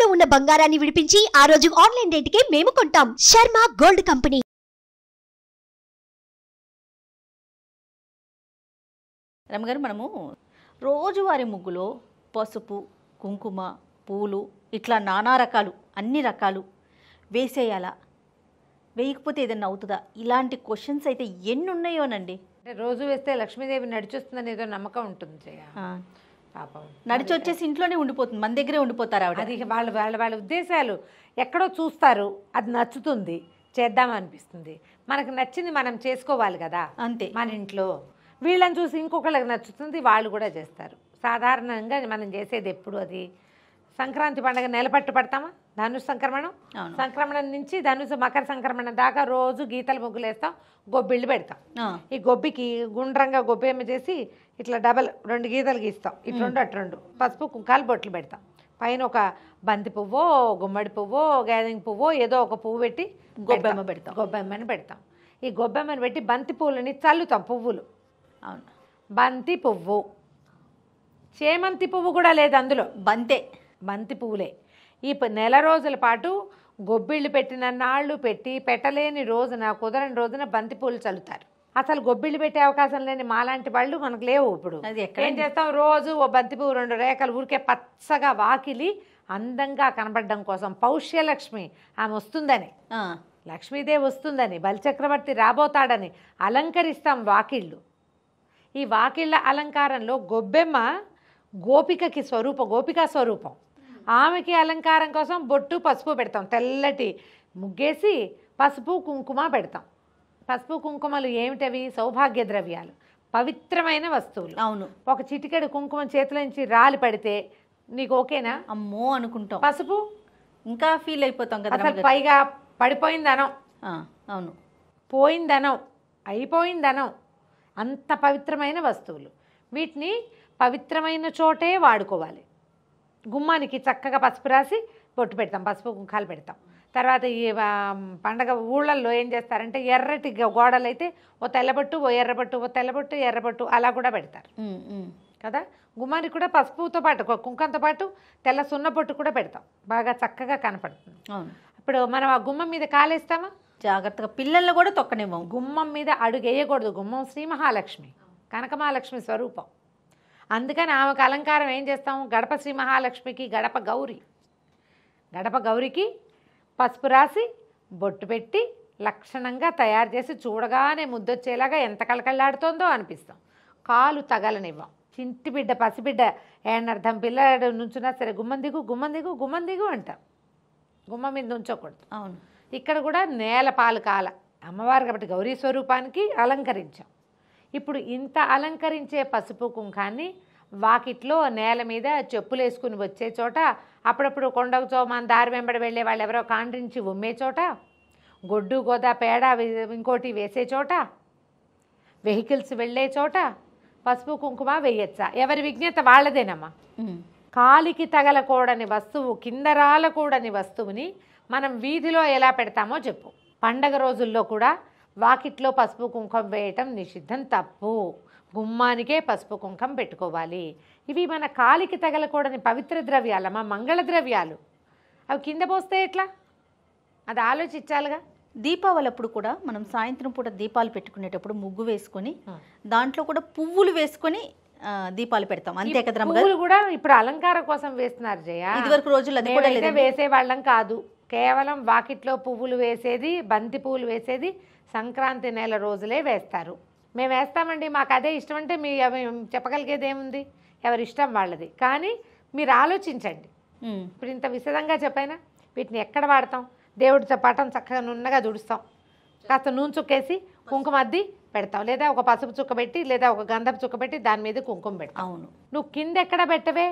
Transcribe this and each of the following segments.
తాకట్టులో ఉన్న బంగారాన్ని విడిపించి ఆ రోజు ఆన్లైన్ రేటుకే మేము కొంటాం శర్మ గోల్డ్ కంపెనీ రమగారు మనము రోజువారి ముగ్గులో పసుపు కుంకుమ పూలు ఇట్లా నానా రకాలు అన్ని రకాలు వేసేయాలా వేయకపోతే ఏదన్నా అవుతుందా ఇలాంటి క్వశ్చన్స్ అయితే ఎన్ని ఉన్నాయోనండి రోజు వేస్తే లక్ష్మీదేవి నడిచొస్తుందని ఏదో నమ్మకం ఉంటుంది నడిచి వచ్చేసి ఇంట్లోనే ఉండిపోతుంది మన దగ్గరే ఉండిపోతారు ఆవిడ అది వాళ్ళ వాళ్ళ వాళ్ళ ఉద్దేశాలు ఎక్కడో చూస్తారు అది నచ్చుతుంది చేద్దామనిపిస్తుంది మనకు నచ్చింది మనం చేసుకోవాలి కదా అంతే మన ఇంట్లో వీళ్ళని చూసి ఇంకొకళ్ళకి నచ్చుతుంది వాళ్ళు కూడా చేస్తారు సాధారణంగా మనం చేసేది ఎప్పుడు అది సంక్రాంతి పండగ నెలపట్టు పడతామా ధనుసు సంక్రమణం సంక్రమణం నుంచి ధనుసు మకర సంక్రమణం దాకా రోజు గీతలు ముగ్గులేస్తాం గొబ్బిళ్ళు పెడతాం ఈ గొబ్బికి గుండ్రంగా గొబ్బేమ చేసి ఇట్లా డబల్ రెండు గీతలు గీస్తాం ఇటు రెండు అటు రెండు పసుపు కుంకాలు బొట్లు పెడతాం పైన ఒక బంతి పువ్వో గుమ్మడి పువ్వో గ్యాదరింగ్ పువ్వో ఏదో ఒక పువ్వు పెట్టి గొబ్బెమ్మ పెడతాం గొబ్బెమ్మని పెడతాం ఈ గొబ్బెమ్మని పెట్టి బంతి పువ్వులని చల్లుతాం పువ్వులు అవును బంతి పువ్వు చేమంతి పువ్వు కూడా లేదు అందులో బంతే బంతి పువ్వులే ఈ నెల రోజుల పాటు గొబ్బిళ్ళు పెట్టిన నాళ్ళు పెట్టి పెట్టలేని రోజున కుదరని రోజున బంతిపూలు చల్లుతారు అసలు గొబ్బిళ్ళు పెట్టే అవకాశం లేని మాలాంటి వాళ్ళు మనకు లేవు ఇప్పుడు ఏం చేస్తాం రోజు ఓ బంతిపూ రెండు రేఖలు ఊరికే పచ్చగా వాకిలి అందంగా కనబడడం కోసం పౌష్యలక్ష్మి ఆమె వస్తుందని లక్ష్మీదేవి వస్తుందని బలిచక్రవర్తి రాబోతాడని అలంకరిస్తాం వాకిళ్ళు ఈ వాకిళ్ళ అలంకారంలో గొబ్బెమ్మ గోపికకి స్వరూపం గోపికా స్వరూపం ఆమెకి అలంకారం కోసం బొట్టు పసుపు పెడతాం తెల్లటి ముగ్గేసి పసుపు కుంకుమ పెడతాం పసుపు కుంకుమలు ఏమిటవి సౌభాగ్య ద్రవ్యాలు పవిత్రమైన వస్తువులు అవును ఒక చిటికెడు కుంకుమ నుంచి రాలి పడితే నీకు ఓకేనా అమ్మో అనుకుంటాం పసుపు ఇంకా ఫీల్ అయిపోతాం కదా అసలు పైగా పడిపోయిందనం అవును పోయిందనం అయిపోయిందనం అంత పవిత్రమైన వస్తువులు వీటిని పవిత్రమైన చోటే వాడుకోవాలి గుమ్మానికి చక్కగా పసుపు రాసి బొట్టు పెడతాం పసుపు కుంకాలు పెడతాం తర్వాత ఈ పండగ ఊళ్ళల్లో ఏం చేస్తారంటే ఎర్రటి గోడలైతే ఓ తెల్లబొట్టు ఓ ఎర్రబొట్టు ఓ తెల్లబొట్టు ఎర్రబొట్టు అలా కూడా పెడతారు కదా గుమ్మానికి కూడా పసుపుతో పాటు కుంకంతో పాటు తెల్ల సున్న బొట్టు కూడా పెడతాం బాగా చక్కగా కనపడుతుంది ఇప్పుడు మనం ఆ గుమ్మం మీద కాలేస్తామా జాగ్రత్తగా పిల్లల్ని కూడా తొక్కనేమో గుమ్మం మీద అడుగు వేయకూడదు గుమ్మం శ్రీ మహాలక్ష్మి కనకమహాలక్ష్మి స్వరూపం అందుకని ఆమెకు అలంకారం ఏం చేస్తాము గడప శ్రీ మహాలక్ష్మికి గడప గౌరి గడప గౌరికి పసుపు రాసి బొట్టు పెట్టి లక్షణంగా తయారు చేసి చూడగానే ముద్దొచ్చేలాగా ఎంత కలకల్లాడుతోందో అనిపిస్తాం కాలు తగలనివ్వం చింటి బిడ్డ పసిబిడ్డ ఏనర్థం పిల్లడు నుంచున్నా సరే గుమ్మం దిగు గుమ్మం దిగు గుమ్మం దిగు అంటాం గుమ్మం మీద నుంచోకూడదు అవును ఇక్కడ కూడా నేల పాలు కాల అమ్మవారు కాబట్టి గౌరీ స్వరూపానికి అలంకరించాం ఇప్పుడు ఇంత అలంకరించే పసుపు కుంకాన్ని వాకిట్లో నేల మీద చెప్పులేసుకుని వచ్చే చోట అప్పుడప్పుడు కొండకు మన దారి వెంబడి వెళ్ళే వాళ్ళు ఎవరో కాండ్రించి ఉమ్మే చోట గొడ్డు గోదా పేడ ఇంకోటి వేసే చోట వెహికల్స్ వెళ్ళే చోట పసుపు కుంకుమ వేయచ్చా ఎవరి విజ్ఞత వాళ్ళదేనమ్మా కాలికి తగలకూడని వస్తువు కిందరాలకూడని వస్తువుని మనం వీధిలో ఎలా పెడతామో చెప్పు పండగ రోజుల్లో కూడా వాకిట్లో పసుపు కుంకుమ వేయటం నిషిద్ధం తప్పు గుమ్మానికే పసుపు కుంకం పెట్టుకోవాలి ఇవి మన కాలికి తగలకూడని పవిత్ర మా మంగళ ద్రవ్యాలు అవి కింద పోస్తే ఎట్లా అది ఆలోచించాలిగా దీపావళి అప్పుడు కూడా మనం సాయంత్రం పూట దీపాలు పెట్టుకునేటప్పుడు ముగ్గు వేసుకొని దాంట్లో కూడా పువ్వులు వేసుకొని దీపాలు పెడతాం అంతే కదా కూడా ఇప్పుడు అలంకారం కోసం వేస్తున్నారు జయ ఇది వరకు రోజులు వేసే వాళ్ళం కాదు కేవలం వాకిట్లో పువ్వులు వేసేది బంతి పువ్వులు వేసేది సంక్రాంతి నెల రోజులే వేస్తారు మేము వేస్తామండి మాకు అదే ఇష్టం అంటే మీ చెప్పగలిగేది ఏముంది ఎవరి ఇష్టం వాళ్ళది కానీ మీరు ఆలోచించండి ఇప్పుడు ఇంత విశదంగా చెప్పైనా వీటిని ఎక్కడ వాడతాం దేవుడితో పటం చక్కగా నున్నగా దుడుస్తాం కాస్త నూనె చుక్కేసి కుంకుమ అద్ది పెడతాం లేదా ఒక పసుపు చుక్క పెట్టి లేదా ఒక గంధపు చుక్క పెట్టి దాని మీద కుంకుమ పెడతాం అవును నువ్వు కింద ఎక్కడ పెట్టవే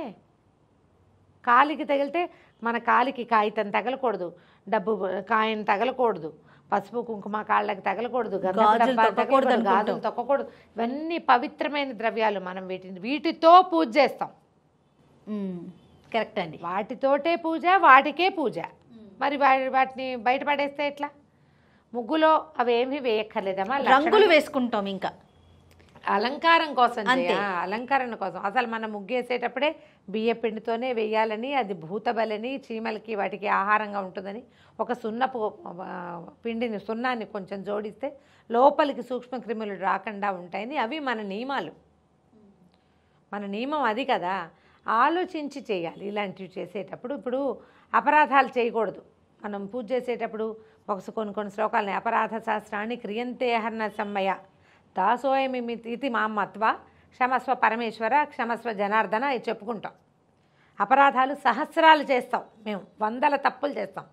కాలికి తగిలితే మన కాలికి కాగితం తగలకూడదు డబ్బు కాయను తగలకూడదు పసుపు కుంకుమ కాళ్ళకి తగలకూడదు గాజులు తొక్కకూడదు ఇవన్నీ పవిత్రమైన ద్రవ్యాలు మనం వీటిని వీటితో పూజ చేస్తాం కరెక్ట్ అండి వాటితోటే పూజ వాటికే పూజ మరి వాటిని బయటపడేస్తే ఎట్లా ముగ్గులో ఏమీ వేయక్కర్లేదమ్మా రంగులు వేసుకుంటాం ఇంకా అలంకారం కోసం అలంకరణ కోసం అసలు మనం ముగ్గేసేటప్పుడే బియ్య పిండితోనే వేయాలని అది భూతబలని చీమలకి వాటికి ఆహారంగా ఉంటుందని ఒక సున్నపు పిండిని సున్నాన్ని కొంచెం జోడిస్తే లోపలికి సూక్ష్మక్రిములు రాకుండా ఉంటాయని అవి మన నియమాలు మన నియమం అది కదా ఆలోచించి చేయాలి ఇలాంటివి చేసేటప్పుడు ఇప్పుడు అపరాధాలు చేయకూడదు మనం పూజ చేసేటప్పుడు ఒక కొన్ని కొన్ని శ్లోకాలని అపరాధ శాస్త్రాన్ని క్రియంతేహరణ సమ్మయ దాసోయమి ఇది మా మత్వ క్షమస్వ పరమేశ్వర క్షమస్వ జనార్దన అవి చెప్పుకుంటాం అపరాధాలు సహస్రాలు చేస్తాం మేము వందల తప్పులు చేస్తాం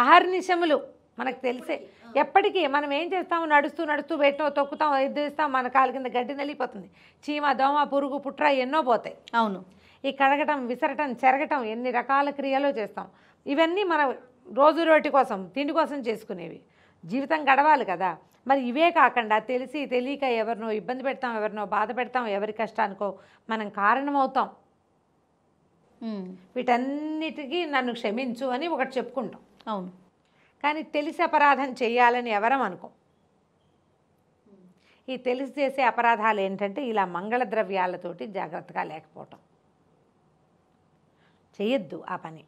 అహర్నిశములు మనకు తెలిసే ఎప్పటికీ మనం ఏం చేస్తాం నడుస్తూ నడుస్తూ వేటో తొక్కుతాం ఎద్దేస్తాం మన కాలు కింద గడ్డి నలిగిపోతుంది చీమ దోమ పురుగు పుట్ర ఎన్నో పోతాయి అవును ఈ కడగటం విసరటం చెరగటం ఎన్ని రకాల క్రియలు చేస్తాం ఇవన్నీ మన రోజు రోటి కోసం తిండి కోసం చేసుకునేవి జీవితం గడవాలి కదా మరి ఇవే కాకుండా తెలిసి తెలియక ఎవరినో ఇబ్బంది పెడతాం ఎవరినో బాధ పెడతాం ఎవరి కష్టానికో మనం కారణమవుతాం వీటన్నిటికీ నన్ను క్షమించు అని ఒకటి చెప్పుకుంటాం అవును కానీ తెలిసి అపరాధం చేయాలని ఎవరం అనుకో ఈ తెలిసి చేసే అపరాధాలు ఏంటంటే ఇలా మంగళ ద్రవ్యాలతోటి జాగ్రత్తగా లేకపోవటం చేయొద్దు ఆ పని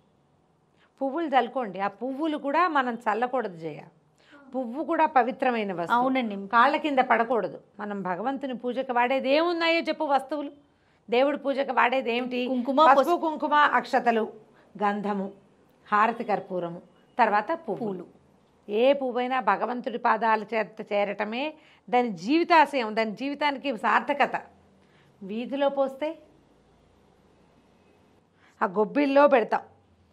పువ్వులు చల్లుకోండి ఆ పువ్వులు కూడా మనం చల్లకూడదు చేయాలి పువ్వు కూడా పవిత్రమైన వస్తువు అవునండి కాళ్ళ కింద పడకూడదు మనం భగవంతుని పూజకు వాడేది ఏమున్నాయో చెప్పు వస్తువులు దేవుడి పూజకు వాడేది ఏమిటి కుంకుమ పసుపు కుంకుమ అక్షతలు గంధము హారతి కర్పూరము తర్వాత పువ్వులు ఏ పువ్వైనా భగవంతుడి పాదాల చేత చేరటమే దాని జీవితాశయం దాని జీవితానికి సార్థకత వీధిలో పోస్తే ఆ గొబ్బిల్లో పెడతాం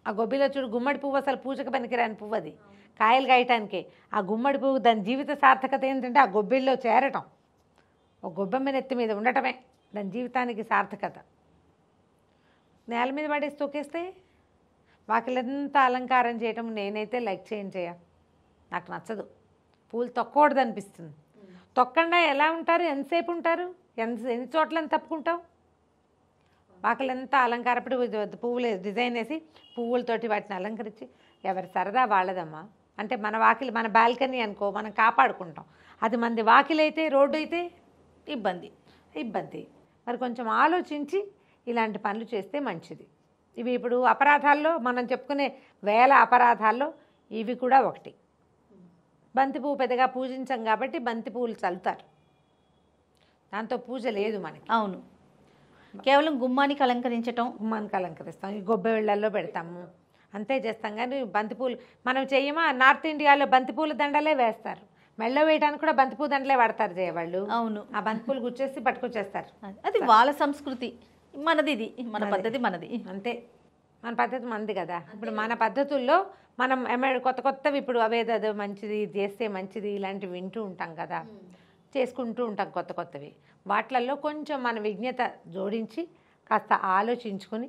ఆ గొబ్బిలో చూడు గుమ్మడి పువ్వు అసలు పూజకు పనికిరాని పువ్వు అది కాయలు కాయటానికే ఆ గుమ్మడి పువ్వు దాని జీవిత సార్థకత ఏంటంటే ఆ గొబ్బిల్లో చేరటం ఒక గొబ్బెమ్మ నెత్తి మీద ఉండటమే దాని జీవితానికి సార్థకత నేల మీద పడేసి తొక్కేస్తే వాకిలంతా అలంకారం చేయటం నేనైతే లైక్ చేయ నాకు నచ్చదు పూలు తొక్కకూడదు అనిపిస్తుంది తొక్కండా ఎలా ఉంటారు ఎంతసేపు ఉంటారు ఎంత ఎన్ని చోట్ల తప్పుకుంటావు వాకలంతా అలంకారపడి పువ్వులు డిజైన్ వేసి పువ్వులతోటి వాటిని అలంకరించి ఎవరి సరదా వాళ్ళదమ్మా అంటే మన వాకిలి మన బాల్కనీ అనుకో మనం కాపాడుకుంటాం అది మంది వాకిలైతే రోడ్డు అయితే ఇబ్బంది ఇబ్బంది మరి కొంచెం ఆలోచించి ఇలాంటి పనులు చేస్తే మంచిది ఇవి ఇప్పుడు అపరాధాల్లో మనం చెప్పుకునే వేల అపరాధాల్లో ఇవి కూడా ఒకటి బంతి పువ్వు పెద్దగా పూజించాం కాబట్టి బంతి పువ్వులు చల్లుతారు దాంతో పూజ లేదు మనకి అవును కేవలం గుమ్మానికి అలంకరించటం గుమ్మానికి అలంకరిస్తాం ఈ గొబ్బెళ్ళల్లో పెడతాము అంతే చేస్తాం కానీ బంతిపూలు మనం చెయ్యమా నార్త్ ఇండియాలో బంతిపూల దండలే వేస్తారు మెళ్ళ వేయడానికి కూడా బంతిపూ దండలే వాడతారు జయవాళ్ళు అవును ఆ బంతిపూలు గుచ్చేసి పట్టుకొచ్చేస్తారు అది వాళ్ళ సంస్కృతి మనది ఇది మన పద్ధతి మనది అంతే మన పద్ధతి మనది కదా ఇప్పుడు మన పద్ధతుల్లో మనం కొత్త కొత్తవి ఇప్పుడు అవేదో మంచిది చేస్తే మంచిది ఇలాంటివి వింటూ ఉంటాం కదా చేసుకుంటూ ఉంటాం కొత్త కొత్తవి వాటిల్లో కొంచెం మన విజ్ఞత జోడించి కాస్త ఆలోచించుకొని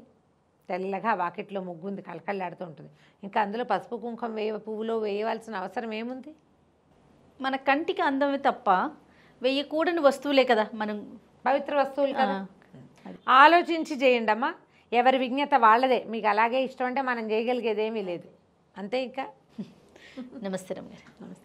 తెల్లగా వాకిట్లో ముగ్గుంది కలకల్లాడుతూ ఉంటుంది ఇంకా అందులో పసుపు కుంకుమ వేయ పువ్వులో వేయవలసిన అవసరం ఏముంది మన కంటికి అందమే తప్ప వేయకూడని వస్తువులే కదా మనం పవిత్ర వస్తువులు కదా ఆలోచించి చేయండి అమ్మా ఎవరి విజ్ఞత వాళ్ళదే మీకు అలాగే ఇష్టం అంటే మనం చేయగలిగేదేమీ లేదు అంతే ఇంకా నమస్తే రమ్య నమస్తే